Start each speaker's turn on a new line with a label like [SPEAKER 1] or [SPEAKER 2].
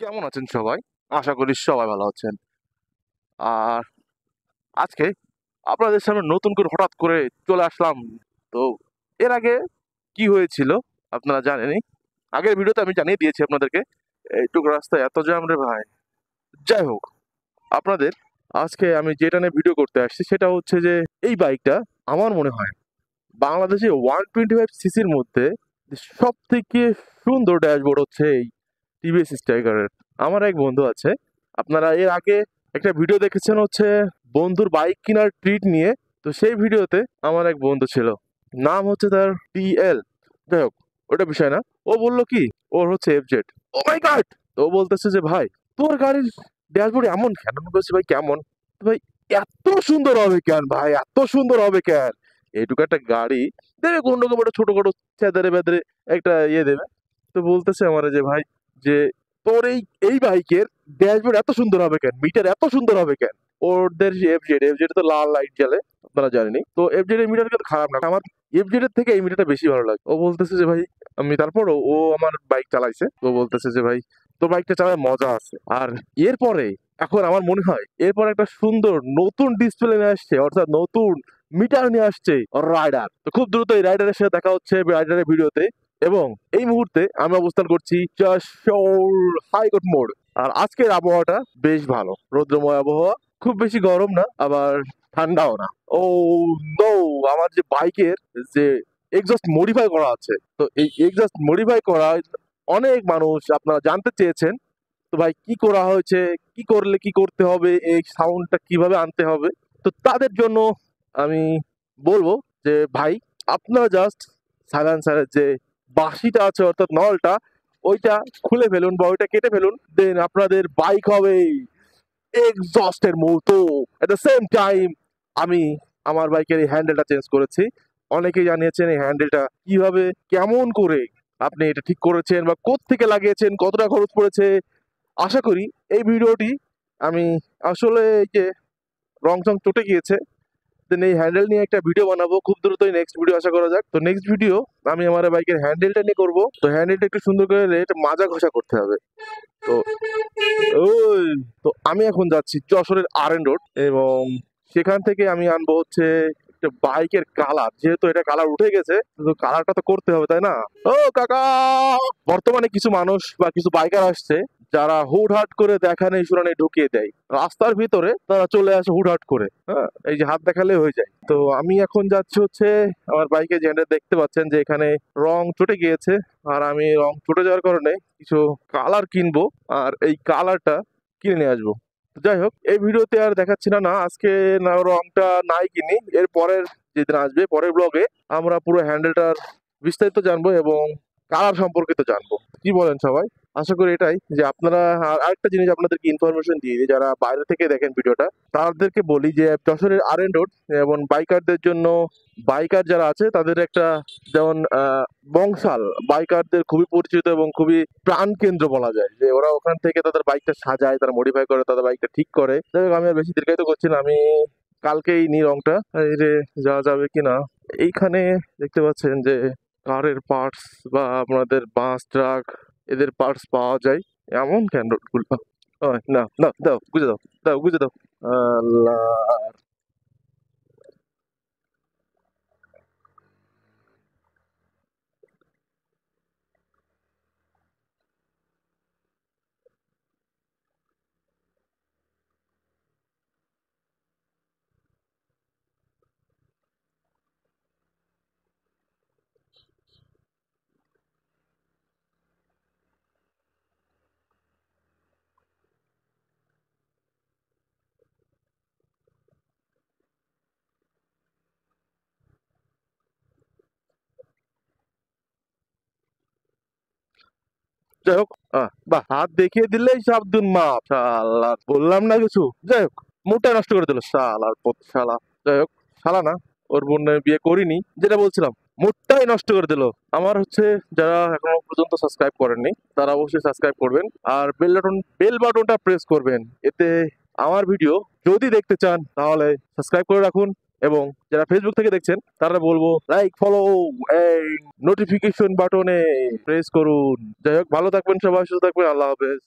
[SPEAKER 1] কেমন আছেন সবাই আশা করি সবাই ভালো আছেন আর আজকে আপনাদের সামনে নতুন করে হঠাৎ করে চলে আসলাম তো এর আগে কি হয়েছিল আপনারা জানেনি আগের ভিডিওতে আমি জানিয়ে দিয়েছি আপনাদেরকে এইটুকু রাস্তায় এত জ্যাম রে ভাই যাই হোক আপনাদের আজকে আমি যেটা নিয়ে ভিডিও করতে আসছি সেটা হচ্ছে যে এই বাইকটা আমার মনে হয় বাংলাদেশে ওয়ান টোয়েন্টি ফাইভ সিসির মধ্যে সব থেকে সুন্দর ড্যাশবোর্ড হচ্ছে এই টিভিএস স্টাইগারের আমার এক বন্ধু আছে আপনারা এর আগে একটা ভিডিও দেখেছেন হচ্ছে বন্ধুর বাইক কেনার ট্রিট নিয়ে তো সেই ভিডিওতে আমার এক বন্ধু ছিল নাম হচ্ছে তার টিএল যাই হোক ওটা বিষয় না ও বললো কি ওর হচ্ছে এফজেড ও মাই গড তো ও বলতেছে যে ভাই তোর গাড়ির ড্যাশবোর্ড এমন কেন আমি ভাই কেমন ভাই এত সুন্দর হবে কেন ভাই এত সুন্দর হবে কেন এইটুকু একটা গাড়ি দেবে কোন রকম একটা ছোটোখাটো চেদারে বেদারে একটা ইয়ে দেবে তো বলতেছে আমার যে ভাই যে তোর এই এই বাইকের ড্যাশবোর্ড এত সুন্দর হবে কেন মিটার এত সুন্দর হবে কেন ওদের যে এফজেড এফজেড তো লাল লাইট জ্বালে আপনারা জানেনি তো এফজেড এর মিটার কিন্তু খারাপ না আমার এফজেড এর থেকে এই মিটারটা বেশি ভালো লাগে ও বলতেছে যে ভাই আমি তারপরও ও আমার বাইক চালাইছে ও বলতেছে যে ভাই তো বাইকটা চালায় মজা আছে আর এরপরে এখন আমার মনে হয় এরপর একটা সুন্দর নতুন ডিসপ্লে নিয়ে আসছে অর্থাৎ নতুন মিটার নিয়ে আসছে রাইডার তো খুব দ্রুত এই রাইডারের সাথে দেখা হচ্ছে রাইডারের ভিডিওতে এবং এই মুহূর্তে আমি অবস্থান করছি হাইকোর্ট মোড় আর আজকের আবহাওয়াটা বেশ ভালো রৌদ্রময় আবহাওয়া খুব বেশি গরম না আবার ঠান্ডাও না ও নৌ আমার যে বাইকের যে এক্সস্ট মডিফাই করা আছে তো এই এক্সস্ট মডিফাই করা অনেক মানুষ আপনারা জানতে চেয়েছেন তো ভাই কি করা হয়েছে কি করলে কি করতে হবে এই সাউন্ডটা কিভাবে আনতে হবে তো তাদের জন্য আমি বলবো যে ভাই আপনারা জাস্ট সাইলেন্সারের যে বাঁশিটা আছে অর্থাৎ নলটা ওইটা খুলে ফেলুন বা ওইটা কেটে ফেলুন দেন আপনাদের বাইক হবে এক্সস্টের মতো অ্যাট দ্য সেম টাইম আমি আমার বাইকের এই হ্যান্ডেলটা চেঞ্জ করেছি অনেকেই জানিয়েছেন এই হ্যান্ডেলটা কিভাবে কেমন করে আপনি এটা ঠিক করেছেন বা থেকে লাগিয়েছেন কতটা খরচ পড়েছে আশা করি এই ভিডিওটি আমি আসলে এই যে রং চং চটে গিয়েছে দেন এই হ্যান্ডেল নিয়ে একটা ভিডিও বানাবো খুব দ্রুতই নেক্সট ভিডিও আশা করা যাক তো নেক্সট ভিডিও আমি আমার বাইকের হ্যান্ডেলটা নিয়ে করবো তো হ্যান্ডেলটা একটু সুন্দর করে রেট মাজা ঘষা করতে হবে তো ওই তো আমি এখন যাচ্ছি যশোরের আর এন রোড এবং সেখান থেকে আমি আনবো হচ্ছে একটা বাইকের কালার যেহেতু এটা কালার উঠে গেছে তো কালারটা তো করতে হবে তাই না ও কাকা বর্তমানে কিছু মানুষ বা কিছু বাইকার আসছে যারা হুটহাট করে দেখা নেই শুনানি ঢুকিয়ে দেয় রাস্তার ভিতরে তারা চলে আসে হুটহাট করে হ্যাঁ এই যে হাত দেখালে হয়ে যায় তো আমি এখন যাচ্ছি হচ্ছে আমার বাইকে জেন্ডে দেখতে পাচ্ছেন যে এখানে রং চটে গিয়েছে আর আমি রং চটে যাওয়ার কারণে কিছু কালার কিনবো আর এই কালারটা কিনে নিয়ে আসবো যাই হোক এই ভিডিওতে আর দেখাচ্ছি না না আজকে না রংটা নাই কিনি এর পরের যেদিন আসবে পরের ব্লগে আমরা পুরো হ্যান্ডেলটার বিস্তারিত জানবো এবং কালার সম্পর্কিত জানবো কি বলেন সবাই আশা করি এটাই যে আপনারা আর আরেকটা জিনিস আপনাদেরকে ইনফরমেশন দিয়ে দিই যারা বাইরে থেকে দেখেন ভিডিওটা তাদেরকে বলি যে যশোরের আর এন রোড যেমন বাইকারদের জন্য বাইকার যারা আছে তাদের একটা যেমন বংশাল বাইকারদের খুবই পরিচিত এবং খুবই প্রাণ কেন্দ্র বলা যায় যে ওরা ওখান থেকে তাদের বাইকটা সাজায় তারা মডিফাই করে তাদের বাইকটা ঠিক করে যাই হোক আমি আর বেশি দীর্ঘায়িত করছি না আমি কালকেই নি রংটা এই যাওয়া যাবে কিনা এইখানে দেখতে পাচ্ছেন যে কারের পার্টস বা আপনাদের বাস ট্রাক এদের পার্টস পাওয়া যায় এমন গুলো না না দাও গুঁজে দাও দাও গুঁজে দাও আল্লাহ যাই হোক বা হাত দেখিয়ে দিলেই সাবধান মাপ শালা বললাম না কিছু যাই হোক মুডটা নষ্ট করে দিল শালার পথ শালা যাই হোক শালা না ওর বোন বিয়ে করিনি যেটা বলছিলাম মুডটাই নষ্ট করে দিল আমার হচ্ছে যারা এখনো পর্যন্ত সাবস্ক্রাইব করেননি তারা অবশ্যই সাবস্ক্রাইব করবেন আর বেল বাটন বেল বাটনটা প্রেস করবেন এতে আমার ভিডিও যদি দেখতে চান তাহলে সাবস্ক্রাইব করে রাখুন এবং যারা ফেসবুক থেকে দেখছেন তারা বলবো লাইক ফলো নোটিফিকেশন বাটনে প্রেস করুন যাই হোক ভালো থাকবেন সবাই সুস্থ থাকবেন আল্লাহ হাফেজ